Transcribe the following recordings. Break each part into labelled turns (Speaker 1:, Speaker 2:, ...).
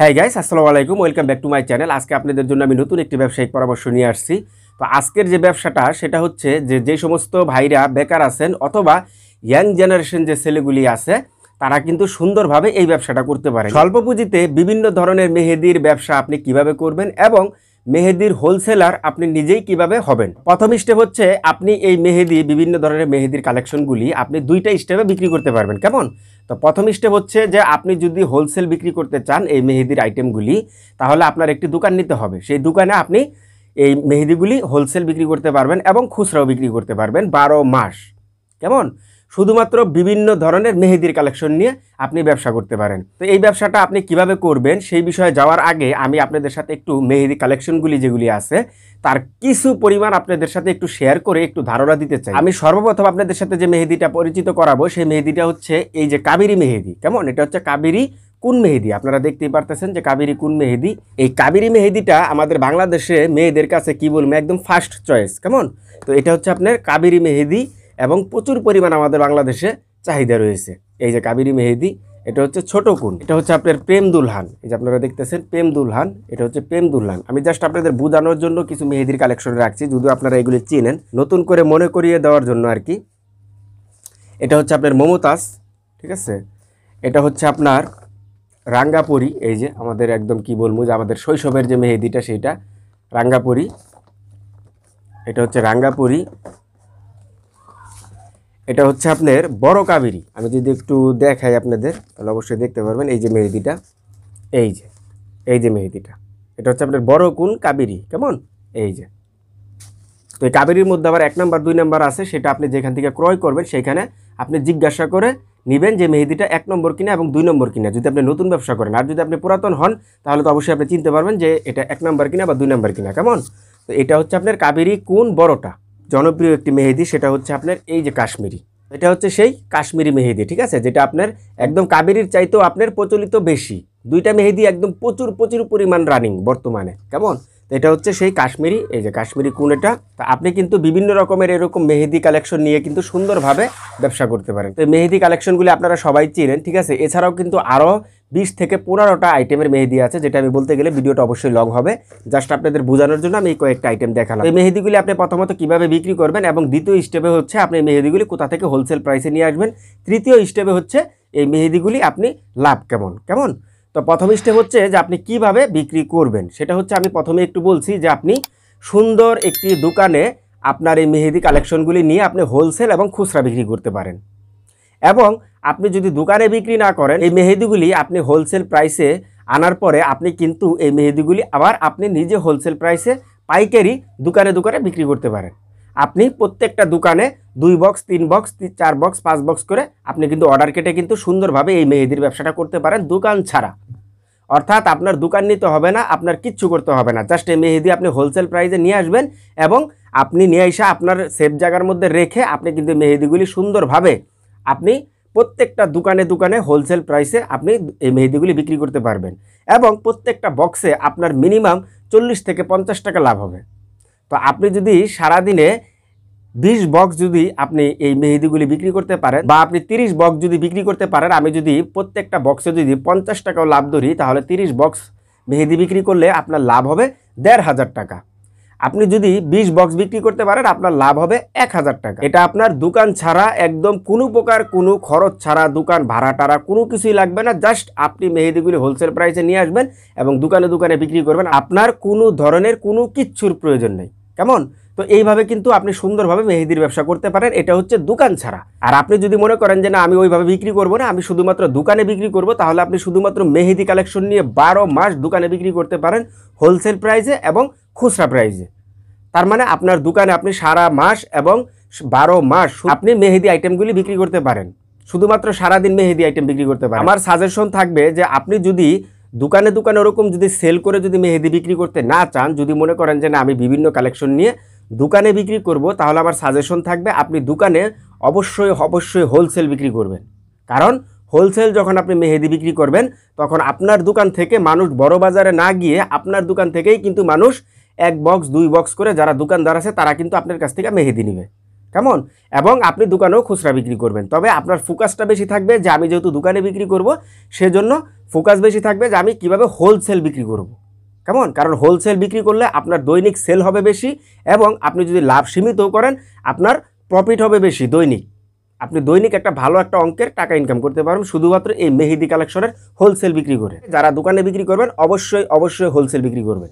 Speaker 1: হ্যাঁ গাইস আসসালামু আলাইকুম welcome back to my channel আজকে আপনাদের জন্য আমি নতুন একটি ব্যবসায়িক পরামর্শ নিয়ে আসছি তো আজকের যে ব্যবসাটা সেটা হচ্ছে যে যে সমস্ত ভাইরা বেকার আছেন অথবা ইয়াং জেনারেশন যে ছেলেগুলি আছে তারা কিন্তু সুন্দরভাবে এই ব্যবসাটা করতে পারে স্বল্প পুঁজিতে বিভিন্ন ধরনের মেহেদির ব্যবসা আপনি কিভাবে করবেন এবং মেহেদির হোলসেলার আপনি নিজেই কিভাবে হবেন প্রথম স্টেপ হচ্ছে আপনি এই মেহেদি বিভিন্ন ধরনের মেহেদির কালেকশনগুলি আপনি দুইটা স্টেপে বিক্রি করতে পারবেন কেমন তো প্রথম স্টেপ হচ্ছে যে আপনি যদি হোলসেল বিক্রি করতে চান এই মেহেদির আইটেমগুলি তাহলে আপনার একটি দোকান নিতে হবে সেই দোকানে আপনি এই মেহেদিগুলি হোলসেল বিক্রি করতে পারবেন এবং খুচরাও বিক্রি করতে পারবেন বারো মাস কেমন শুধুমাত্র বিভিন্ন ধরনের মেহেদির কালেকশন নিয়ে আপনি ব্যবসা করতে পারেন তো এই ব্যবসাটা আপনি কিভাবে করবেন সেই বিষয়ে যাওয়ার আগে আমি আপনাদের সাথে একটু মেহেদি কালেকশনগুলি যেগুলি আছে তার কিছু পরিমাণ আপনাদের সাথে একটু শেয়ার করে একটু ধারণা দিতে চাই আমি সর্বপ্রথম আপনাদের সাথে যে মেহেদিটা পরিচিত করাবো সেই মেহেদিটা হচ্ছে এই যে কাবেরি মেহেদি কেমন এটা হচ্ছে কাবেরি কোন মেহেদি আপনারা দেখতেই পারতেছেন যে কাবেরি কোন মেহেদি এই কাবেরি মেহেদিটা আমাদের বাংলাদেশে মেয়েদের কাছে কী বলবো একদম ফার্স্ট চয়েস কেমন তো এটা হচ্ছে আপনার কাবেরি মেহেদি এবং প্রচুর পরিমাণ আমাদের বাংলাদেশে চাহিদা রয়েছে এই যে কাবিরি মেহেদি এটা হচ্ছে ছোট কোন এটা হচ্ছে আপনার প্রেম দুলহান এই যে আপনারা দেখতেছেন প্রেম দুলহান এটা হচ্ছে প্রেম দুলহান আমি জাস্ট আপনাদের বুঝানোর জন্য কিছু মেহেদির কালেকশন রাখছি যদিও আপনারা এগুলি চিনেন নতুন করে মনে করিয়ে দেওয়ার জন্য আর কি এটা হচ্ছে আপনার মমতাজ ঠিক আছে এটা হচ্ছে আপনার রাঙ্গাপুরি এই যে আমাদের একদম কি বলবো যে আমাদের শৈশবের যে মেহেদিটা সেইটা রাঙ্গাপুরি এটা হচ্ছে রাঙ্গাপুরি এটা হচ্ছে আপনার বড় কাবেরি আমি যদি একটু দেখাই আপনাদের তাহলে অবশ্যই দেখতে পারবেন এই যে মেহেদিটা এই যে এই যে মেহেদিটা এটা হচ্ছে আপনার বড় কোন কাবেরি কেমন এই যে তো এই কাবেরির মধ্যে আবার এক নাম্বার দুই নাম্বার আছে সেটা আপনি যেখান থেকে ক্রয় করবেন সেখানে আপনি জিজ্ঞাসা করে নেবেন যে মেহেদিটা এক নম্বর কিনা এবং দুই নম্বর কিনা যদি আপনি নতুন ব্যবসা করেন আর যদি আপনি পুরাতন হন তাহলে তো অবশ্যই আপনি চিনতে পারবেন যে এটা এক নম্বর কিনা বা দুই নম্বর কিনা কেমন তো এটা হচ্ছে আপনার কাবেরি কোন বড়টা জনপ্রিয় একটি মেহেদি সেটা হচ্ছে আপনার এই যে কাশ্মীরি এটা হচ্ছে সেই কাশ্মীরি মেহেদি ঠিক আছে যেটা আপনার একদম কাবেরির চাইতেও আপনার প্রচলিত বেশি দুইটা মেহেদি একদম প্রচুর প্রচুর পরিমাণ রানিং বর্তমানে কেমন এটা হচ্ছে সেই কাশ্মীরি এই যে কাশ্মীরি কুন এটা তা আপনি কিন্তু বিভিন্ন রকমের এরকম মেহেদি কালেকশন নিয়ে কিন্তু সুন্দরভাবে ব্যবসা করতে পারেন তো মেহেদি কালেকশনগুলি আপনারা সবাই চিনেন ঠিক আছে এছাড়াও কিন্তু আরও বিশ থেকে পনেরোটা আইটেমের মেহেদি আছে যেটা আমি বলতে গেলে ভিডিওটা অবশ্যই লং হবে জাস্ট আপনাদের বোঝানোর জন্য আমি কয়েকটা আইটেম দেখালাম এই মেহেদিগুলি আপনি প্রথমত কীভাবে বিক্রি করবেন এবং দ্বিতীয় স্টেপে হচ্ছে আপনি এই মেহেদিগুলি কোথা থেকে হোলসেল প্রাইসে নিয়ে আসবেন তৃতীয় স্টেপে হচ্ছে এই মেহেদিগুলি আপনি লাভ কেমন কেমন তো প্রথম স্টেপ হচ্ছে যে আপনি কিভাবে বিক্রি করবেন সেটা হচ্ছে আমি প্রথমে একটু বলছি যে আপনি সুন্দর একটি দোকানে আপনার এই মেহেদি কালেকশনগুলি নিয়ে আপনি হোলসেল এবং খুচরা বিক্রি করতে পারেন এবং আপনি যদি দোকানে বিক্রি না করেন এই মেহেদিগুলি আপনি হোলসেল প্রাইসে আনার পরে আপনি কিন্তু এই মেহেদিগুলি আবার আপনি নিজে হোলসেল প্রাইসে পাইকারি দোকানে দোকানে বিক্রি করতে পারেন আপনি প্রত্যেকটা দোকানে দুই বক্স তিন বক্স চার বক্স পাঁচ বক্স করে আপনি কিন্তু অর্ডার কেটে কিন্তু সুন্দরভাবে এই মেহেদির ব্যবসাটা করতে পারেন দোকান ছাড়া অর্থাৎ আপনার দোকান নিতে হবে না আপনার কিচ্ছু করতে হবে না জাস্ট এই মেহেদি আপনি হোলসেল প্রাইসে নিয়ে আসবেন এবং আপনি নিয়ে এসে আপনার সেফ জায়গার মধ্যে রেখে আপনি কিন্তু মেহেদিগুলি সুন্দরভাবে আপনি প্রত্যেকটা দোকানে দোকানে হোলসেল প্রাইসে আপনি এই মেহেদিগুলি বিক্রি করতে পারবেন এবং প্রত্যেকটা বক্সে আপনার মিনিমাম চল্লিশ থেকে পঞ্চাশ টাকা লাভ হবে তো আপনি যদি সারাদিনে বিশ বক্স যদি আপনি এই মেহেদিগুলি বিক্রি করতে পারেন বা আপনি তিরিশ বক্স যদি বিক্রি করতে পারেন আমি যদি প্রত্যেকটা বক্সে যদি পঞ্চাশ টাকাও লাভ ধরি তাহলে তিরিশ বক্স মেহেদি বিক্রি করলে আপনার লাভ হবে দেড় হাজার টাকা আপনি যদি ২০ বক্স বিক্রি করতে পারেন আপনার লাভ হবে এক হাজার টাকা এটা আপনার দোকান ছাড়া একদম কোনো প্রকার কোনো খরচ ছাড়া দোকান ভাড়া টাড়া কোনো কিছুই লাগবে না জাস্ট আপনি মেহেদিগুলি হোলসেল প্রাইসে নিয়ে আসবেন এবং দোকানে দোকানে বিক্রি করবেন আপনার কোনো ধরনের কোনো কিচ্ছুর প্রয়োজন নেই কেমন তো এইভাবে কিন্তু আপনি সুন্দরভাবে মেহেদির ব্যবসা করতে পারেন এটা হচ্ছে দোকান ছাড়া আর আপনি যদি মনে করেন যে না আমি ওইভাবে বিক্রি করব না আমি শুধুমাত্র দোকানে বিক্রি করব তাহলে আপনি শুধুমাত্র মেহেদি কালেকশন নিয়ে বারো মাস দোকানে বিক্রি করতে পারেন হোলসেল প্রাইজে এবং খুচরা প্রাইজে তার মানে আপনার দোকানে আপনি সারা মাস এবং বারো মাস আপনি মেহেদি আইটেমগুলি বিক্রি করতে পারেন শুধুমাত্র সারাদিন মেহেদি আইটেম বিক্রি করতে পারেন আমার সাজেশন থাকবে যে আপনি যদি দোকানে দোকানে ওরকম যদি সেল করে যদি মেহেদি বিক্রি করতে না চান যদি মনে করেন যে না আমি বিভিন্ন কালেকশন নিয়ে দোকানে বিক্রি করব তাহলে আমার সাজেশন থাকবে আপনি দোকানে অবশ্যই অবশ্যই হোলসেল বিক্রি করবেন কারণ হোলসেল যখন আপনি মেহেদি বিক্রি করবেন তখন আপনার দোকান থেকে মানুষ বড় বাজারে না গিয়ে আপনার দোকান থেকেই কিন্তু মানুষ এক বক্স দুই বক্স করে যারা দোকানদার আছে তারা কিন্তু আপনার কাছ থেকে মেহেদি নেবে কেমন এবং আপনি দোকানেও খুচরা বিক্রি করবেন তবে আপনার ফোকাসটা বেশি থাকবে যে আমি যেহেতু দোকানে বিক্রি করব সেজন্য ফোকাস বেশি থাকবে যে আমি কিভাবে হোলসেল বিক্রি করবো কেমন কারণ হোলসেল বিক্রি করলে আপনার দৈনিক সেল হবে বেশি এবং আপনি যদি লাভ সীমিত করেন আপনার প্রফিট হবে বেশি দৈনিক আপনি দৈনিক একটা ভালো একটা অঙ্কের টাকা ইনকাম করতে পারবেন শুধুমাত্র এই মেহেদি কালেকশনের হোলসেল বিক্রি করে যারা দোকানে বিক্রি করবেন অবশ্যই অবশ্যই হোলসেল বিক্রি করবেন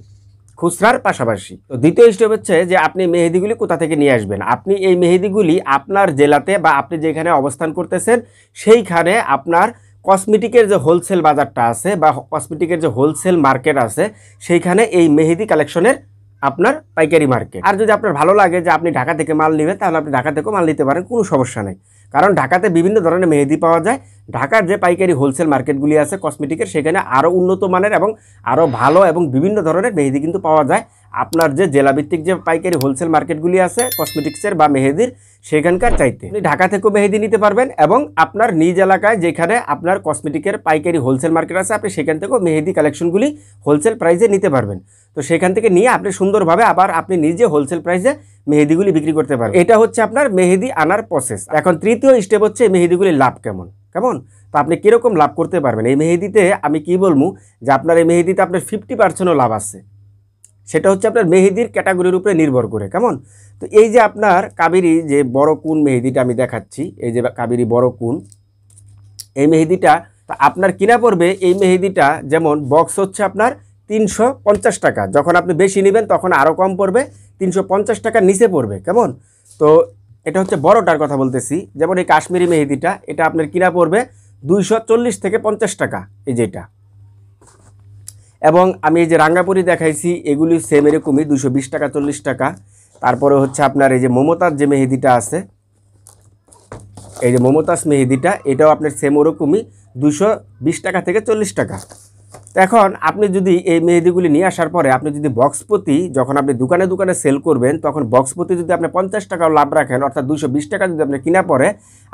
Speaker 1: খুচরার পাশাপাশি তো দ্বিতীয় স্টেপ হচ্ছে যে আপনি মেহেদিগুলি কোথা থেকে নিয়ে আসবেন আপনি এই মেহেদিগুলি আপনার জেলাতে বা আপনি যেখানে অবস্থান করতেছেন সেইখানে আপনার কসমেটিকের যে হোলসেল বাজারটা আছে বা কসমেটিকের যে হোলসেল মার্কেট আছে সেইখানে এই মেহেদি কালেকশনের আপনার পাইকারি মার্কেট আর যদি আপনার ভালো লাগে যে আপনি ঢাকা থেকে মাল নেবেন তাহলে আপনি ঢাকা থেকেও মাল নিতে পারেন কোনো সমস্যা নেই কারণ ঢাকাতে বিভিন্ন ধরনের মেহেদি পাওয়া যায় ঢাকার যে পাইকারি হোলসেল মার্কেটগুলি আছে কসমেটিকের সেখানে আরও উন্নত মানের এবং আরও ভালো এবং বিভিন্ন ধরনের মেহেদি কিন্তু পাওয়া যায় আপনার যে জেলাভিত্তিক যে পাইকারি হোলসেল মার্কেটগুলি আছে কসমেটিক্সের বা মেহেদির সেখানকার চাইতে আপনি ঢাকা থেকেও মেহেদি নিতে পারবেন এবং আপনার নিজ এলাকায় যেখানে আপনার কসমেটিকের পাইকারি হোলসেল মার্কেট আছে আপনি সেখান থেকেও মেহেদি কালেকশনগুলি হোলসেল প্রাইসে নিতে পারবেন তো সেখান থেকে নিয়ে আপনি সুন্দরভাবে আবার আপনি নিজে হোলসেল প্রাইসে মেহেদিগুলি বিক্রি করতে পারবেন এটা হচ্ছে আপনার মেহেদি আনার প্রসেস এখন তৃতীয় স্টেপ হচ্ছে মেহেদিগুলির লাভ কেমন কেমন তো আপনি কীরকম লাভ করতে পারবেন এই মেহেদিতে আমি কি বলবো যে আপনার এই মেহেদিতে আপনার ফিফটি পার্সেন্টও লাভ আছে সেটা হচ্ছে আপনার মেহেদির ক্যাটাগরির উপরে নির্ভর করে কেমন তো এই যে আপনার কাবেরি যে বড় কোন মেহেদিটা আমি দেখাচ্ছি এই যে কাবেরী বড় কোন এই মেহেদিটা আপনার কিনা পড়বে এই মেহেদিটা যেমন বক্স হচ্ছে আপনার তিনশো টাকা যখন আপনি বেশি নেবেন তখন আরও কম পড়বে তিনশো টাকার নিচে পড়বে কেমন তো এটা হচ্ছে বড়টার কথা বলতেছি যেমন এই কাশ্মীরি মেহেদিটা এটা আপনার কিনা পড়বে দুইশো থেকে পঞ্চাশ টাকা এই যেটা এবং আমি এই যে রাঙ্গাপুরি দেখাইছি এগুলি সেম এরকমই দুশো বিশ টাকা চল্লিশ টাকা তারপরে হচ্ছে আপনার এই যে মমতাজ যে মেহেদিটা আছে এই যে মমতাজ মেহেদিটা এটাও আপনার সেম ওরকমই দুশো বিশ টাকা থেকে চল্লিশ টাকা তো এখন আপনি যদি এই মেহেদিগুলি নিয়ে আসার পরে আপনি যদি বক্স প্রতি যখন আপনি দোকানে দোকানে সেল করবেন তখন বক্স প্রতি যদি আপনি পঞ্চাশ টাকাও লাভ রাখেন অর্থাৎ দুশো বিশ টাকা যদি আপনি কিনা পরে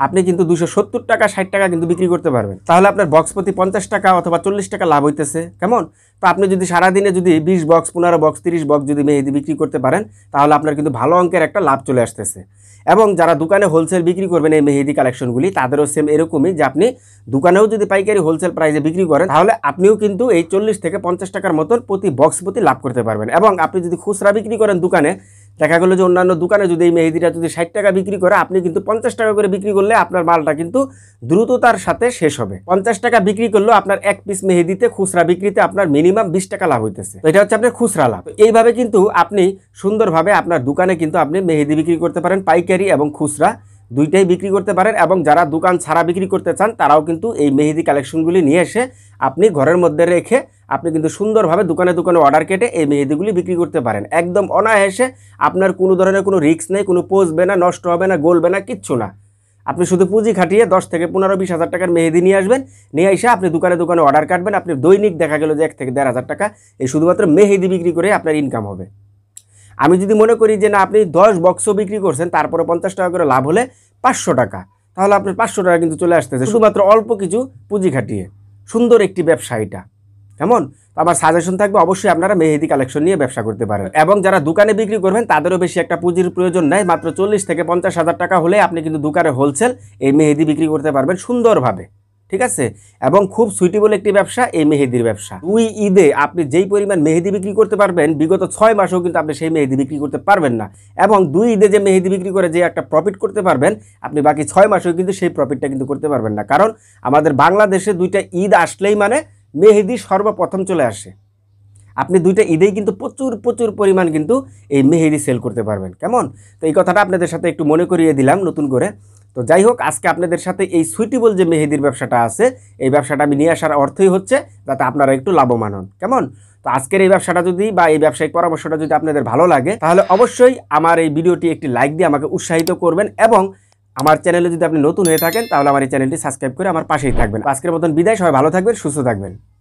Speaker 1: আপনি কিন্তু দুশো সত্তর টাকা ষাট টাকা কিন্তু বিক্রি করতে পারবেন তাহলে আপনার বক্স প্রতি পঞ্চাশ টাকা অথবা চল্লিশ টাকা লাভ হইতেছে কেমন তো আপনি যদি সারাদিনে যদি বিশ বক্স পনেরো বক্স তিরিশ বক্স যদি মেহেদি বিক্রি করতে পারেন তাহলে আপনার কিন্তু ভালো অঙ্কের একটা লাভ চলে আসতেছে এবং যারা দোকানে হোলসেল বিক্রি করবেন এই মেহেদি কালেকশনগুলি তাদেরও সেম এরকমই যে আপনি দোকানেও যদি পাইকারি হোলসেল প্রাইসে বিক্রি করেন তাহলে আপনিও কিন্তু এই চল্লিশ থেকে পঞ্চাশ টাকার মতন প্রতি বক্স প্রতি লাভ করতে পারবেন এবং আপনি যদি খুচরা বিক্রি করেন দোকানে দেখা গেলো যে অন্যান্য দোকানে যদি এই মেহেদিটা যদি ষাট টাকা বিক্রি করে আপনি কিন্তু পঞ্চাশ টাকা করে বিক্রি করলে আপনার মালটা কিন্তু দ্রুততার সাথে শেষ হবে পঞ্চাশ টাকা বিক্রি করলেও আপনার এক পিস মেহেদিতে খুচরা বিক্রিতে আপনার মিনিমাম বিশ টাকা লাভ হইতেছে তো এটা হচ্ছে আপনার খুচরা লাভ এইভাবে কিন্তু আপনি সুন্দরভাবে আপনার দোকানে কিন্তু আপনি মেহেদি বিক্রি করতে পারেন পাইকারি এবং খুচরা দুইটাই বিক্রি করতে পারেন এবং যারা দোকান ছাড়া বিক্রি করতে চান তারাও কিন্তু এই মেহেদি কালেকশনগুলি নিয়ে এসে আপনি ঘরের মধ্যে রেখে আপনি কিন্তু সুন্দরভাবে দোকানে দোকানে অর্ডার কেটে এই মেহেদিগুলি বিক্রি করতে পারেন একদম অনায়াসে আপনার কোনো ধরনের কোনো রিক্স নেই কোনো পচবে না নষ্ট হবে না গলবে না কিচ্ছু না আপনি শুধু পুঁজি খাটিয়ে দশ থেকে পনেরো বিশ হাজার টাকার মেহেদি নিয়ে আসবেন নিয়ে এসে আপনি দোকানে দোকানে অর্ডার কাটবেন আপনি দৈনিক দেখা গেল যে এক থেকে দেড় হাজার টাকা এই শুধুমাত্র মেহেদি বিক্রি করে আপনার ইনকাম হবে আমি যদি মনে করি যে না আপনি দশ বক্স বিক্রি করছেন তারপরে পঞ্চাশ টাকা করে লাভ হলে পাঁচশো টাকা তাহলে আপনার পাঁচশো টাকা কিন্তু চলে আসতেছে শুধুমাত্র অল্প কিছু পুঁজি খাটিয়ে সুন্দর একটি ব্যবসা এটা কেমন আমার সাজেশন থাকবে অবশ্যই আপনারা মেহেদি কালেকশন নিয়ে ব্যবসা করতে পারেন এবং যারা দোকানে বিক্রি করবেন তাদেরও বেশি একটা পুঁজির প্রয়োজন নেয় মাত্র চল্লিশ থেকে পঞ্চাশ হাজার টাকা হলে আপনি কিন্তু দোকানে হোলসেল এই মেহেদি বিক্রি করতে পারবেন সুন্দরভাবে ঠিক আছে এবং খুব সুইটেবল একটি ব্যবসা এই মেহেদির ব্যবসা দুই ঈদে আপনি যেই পরিমাণ মেহেদি বিক্রি করতে পারবেন বিগত ছয় মাসেও কিন্তু আপনি সেই মেহেদি বিক্রি করতে পারবেন না এবং দুই ঈদে যে মেহেদি বিক্রি করে যে একটা প্রফিট করতে পারবেন আপনি বাকি ছয় মাসেও কিন্তু সেই প্রফিটটা কিন্তু করতে পারবেন না কারণ আমাদের বাংলাদেশে দুইটা ঈদ আসলেই মানে মেহেদি সর্বপ্রথম চলে আসে আপনি দুইটা ঈদেই কিন্তু প্রচুর প্রচুর পরিমাণ কিন্তু এই মেহেদি সেল করতে পারবেন কেমন তো এই কথাটা আপনাদের সাথে একটু মনে করিয়ে দিলাম নতুন করে তো যাই হোক আজকে আপনাদের সাথে এই সুইটেবল যে মেহেদির ব্যবসাটা আছে এই ব্যবসাটা আমি নিয়ে আসার অর্থই হচ্ছে যাতে আপনারা একটু লাভবান হন কেমন তো আজকের এই ব্যবসাটা যদি বা এই ব্যবসায়িক পরামর্শটা যদি আপনাদের ভালো লাগে তাহলে অবশ্যই আমার এই ভিডিওটি একটি লাইক দিয়ে আমাকে উৎসাহিত করবেন এবং আমার চ্যানেলে যদি আপনি নতুন হয়ে থাকেন তাহলে আমার এই চ্যানেলটি সাবস্ক্রাইব করে আমার পাশেই থাকবেন আজকের মতন বিদায় সবাই ভালো থাকবেন সুস্থ থাকবেন